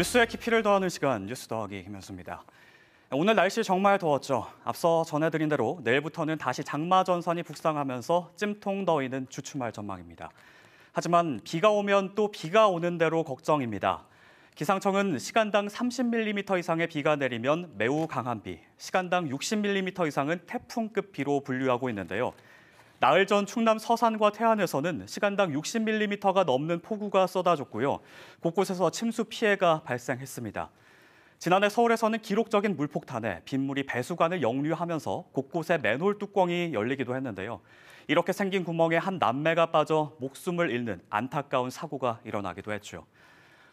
뉴스에 깊이를 더하는 시간 뉴스 더하기 김현수입니다. 오늘 날씨 정말 더웠죠. 앞서 전해드린 대로 내일부터는 다시 장마 전선이 북상하면서 찜통 더위는 주춤할 전망입니다. 하지만 비가 오면 또 비가 오는 대로 걱정입니다. 기상청은 시간당 30mm 이상의 비가 내리면 매우 강한 비, 시간당 60mm 이상은 태풍급 비로 분류하고 있는데요. 나흘 전 충남 서산과 태안에서는 시간당 60mm가 넘는 폭우가 쏟아졌고요. 곳곳에서 침수 피해가 발생했습니다. 지난해 서울에서는 기록적인 물폭탄에 빗물이 배수관을 역류하면서 곳곳에 맨홀 뚜껑이 열리기도 했는데요. 이렇게 생긴 구멍에 한 남매가 빠져 목숨을 잃는 안타까운 사고가 일어나기도 했죠.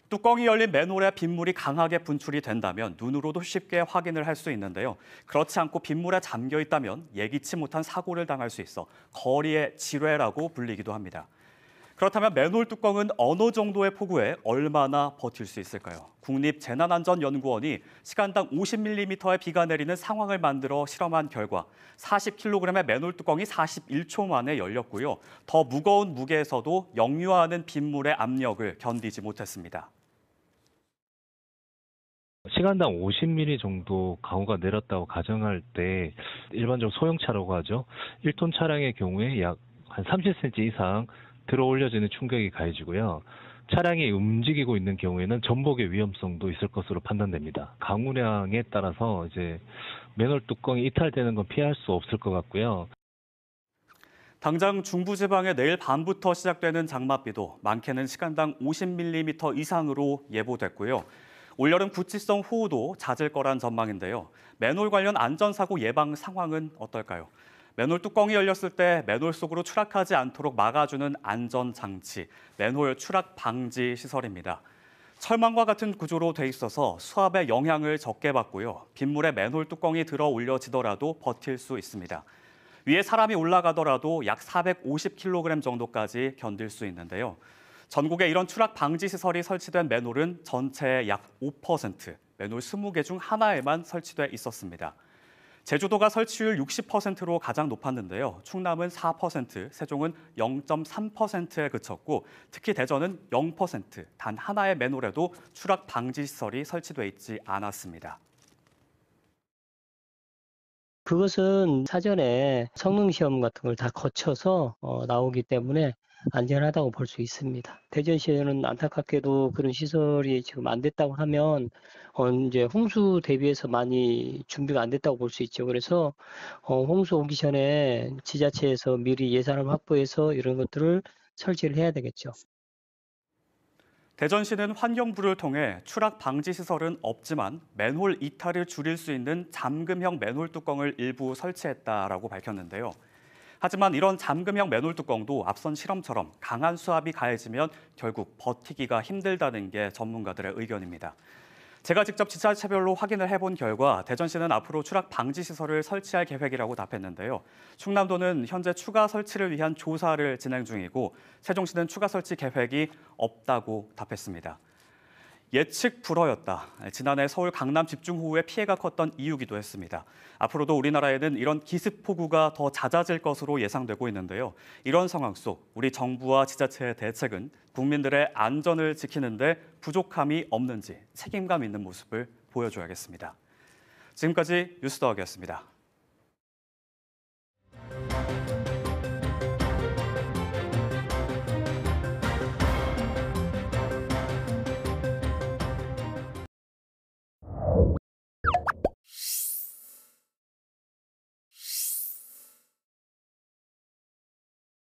뚜껑이 열린 맨홀에 빗물이 강하게 분출이 된다면 눈으로도 쉽게 확인을 할 수 있는데요. 그렇지 않고 빗물에 잠겨 있다면 예기치 못한 사고를 당할 수 있어 거리의 지뢰라고 불리기도 합니다. 그렇다면 맨홀 뚜껑은 어느 정도의 폭우에 얼마나 버틸 수 있을까요? 국립재난안전연구원이 시간당 50mm의 비가 내리는 상황을 만들어 실험한 결과 40kg의 맨홀 뚜껑이 41초 만에 열렸고요. 더 무거운 무게에서도 역류하는 빗물의 압력을 견디지 못했습니다. 시간당 50mm 정도 강우가 내렸다고 가정할 때 일반적 으로 소형차라고 하죠. 1톤 차량의 경우에 약 한 30cm 이상 들어 올려지는 충격이 가해지고요. 차량이 움직이고 있는 경우에는 전복의 위험성도 있을 것으로 판단됩니다. 강우량에 따라서 이제 맨홀 뚜껑이 이탈되는 건 피할 수 없을 것 같고요. 당장 중부지방에 내일 밤부터 시작되는 장맛비도 많게는 시간당 50mm 이상으로 예보됐고요. 올여름 구치성 호우도 잦을 거란 전망인데요. 맨홀 관련 안전사고 예방 상황은 어떨까요? 맨홀 뚜껑이 열렸을 때 맨홀 속으로 추락하지 않도록 막아주는 안전장치, 맨홀 추락 방지 시설입니다. 철망과 같은 구조로 돼 있어서 수압의 영향을 적게 받고요. 빗물에 맨홀 뚜껑이 들어 올려지더라도 버틸 수 있습니다. 위에 사람이 올라가더라도 약 450kg 정도까지 견딜 수 있는데요. 전국에 이런 추락 방지 시설이 설치된 맨홀은 전체의 약 5%, 맨홀 20개 중 하나에만 설치돼 있었습니다. 제주도가 설치율 60%로 가장 높았는데요. 충남은 4%, 세종은 0.3%에 그쳤고 특히 대전은 0%, 단 하나의 맨홀에도 추락 방지 시설이 설치돼 있지 않았습니다. 그것은 사전에 성능 시험 같은 걸 다 거쳐서 어, 나오기 때문에 안전하다고 볼 수 있습니다. 대전시에는 안타깝게도 그런 시설이 지금 안 됐다고 하면 어, 이제 홍수 대비해서 많이 준비가 안 됐다고 볼 수 있죠. 그래서 어, 홍수 오기 전에 지자체에서 미리 예산을 확보해서 이런 것들을 설치를 해야 되겠죠. 대전시는 환경부를 통해 추락 방지 시설은 없지만 맨홀 이탈을 줄일 수 있는 잠금형 맨홀 뚜껑을 일부 설치했다라고 밝혔는데요. 하지만 이런 잠금형 맨홀 뚜껑도 앞선 실험처럼 강한 수압이 가해지면 결국 버티기가 힘들다는 게 전문가들의 의견입니다. 제가 직접 지자체별로 확인을 해본 결과 대전시는 앞으로 추락 방지 시설을 설치할 계획이라고 답했는데요. 충남도는 현재 추가 설치를 위한 조사를 진행 중이고 세종시는 추가 설치 계획이 없다고 답했습니다. 예측 불허였다. 지난해 서울 강남 집중호우의 피해가 컸던 이유기도 했습니다. 앞으로도 우리나라에는 이런 기습호우가 더 잦아질 것으로 예상되고 있는데요. 이런 상황 속 우리 정부와 지자체의 대책은 국민들의 안전을 지키는데 부족함이 없는지 책임감 있는 모습을 보여줘야겠습니다. 지금까지 뉴스더하기였습니다